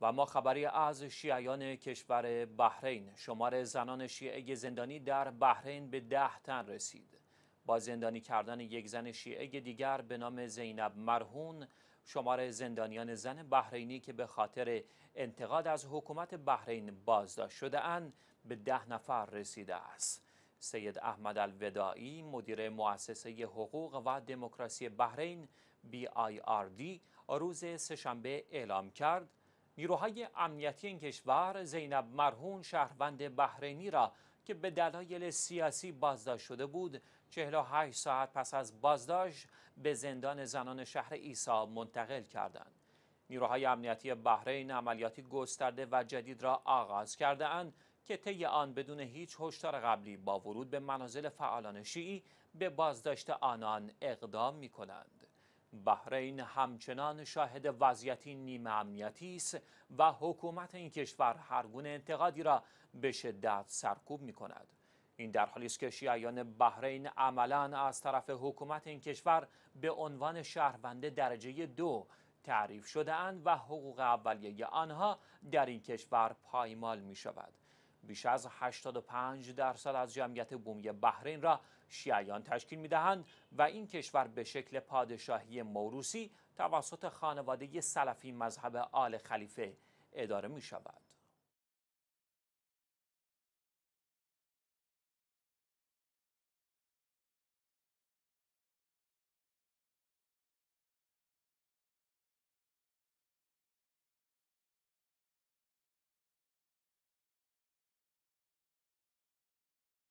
و ما خبری از شیعیان کشور بحرین شمار زنان شیعه زندانی در بحرین به ده تن رسید با زندانی کردن یک زن شیعه دیگر به نام زینب مرهون شمار زندانیان زن بحرینی که به خاطر انتقاد از حکومت بحرین بازداشت شده اند به ده نفر رسیده است سید احمد الوداعی مدیر مؤسسه حقوق و دموکراسی بحرین دی روز سهشنبه اعلام کرد نیروهای امنیتی این کشور زینب مرهون شهروند بحرینی را که به دلایل سیاسی بازداشت شده بود 48 ساعت پس از بازداشت به زندان زنان شهر ایسا منتقل کردند. نیروهای امنیتی بحرین عملیاتی گسترده و جدید را آغاز کرده اند که طی آن بدون هیچ هشدار قبلی با ورود به منازل فعالان شیعی به بازداشت آنان اقدام می کنند. بحرین همچنان شاهد وضعیتی نیمه امنیتی است و حکومت این کشور هرگونه انتقادی را به شدت سرکوب می کند. این در حالی است که شیعیان بحرین عملا از طرف حکومت این کشور به عنوان شهروند درجه دو تعریف شده اند و حقوق اولیه آنها در این کشور پایمال می شود. بیش از 85 درصد از جمعیت بومی بحرین را شیعیان تشکیل می دهند و این کشور به شکل پادشاهی موروسی توسط خانواده سلفی مذهب آل خلیفه اداره می شود.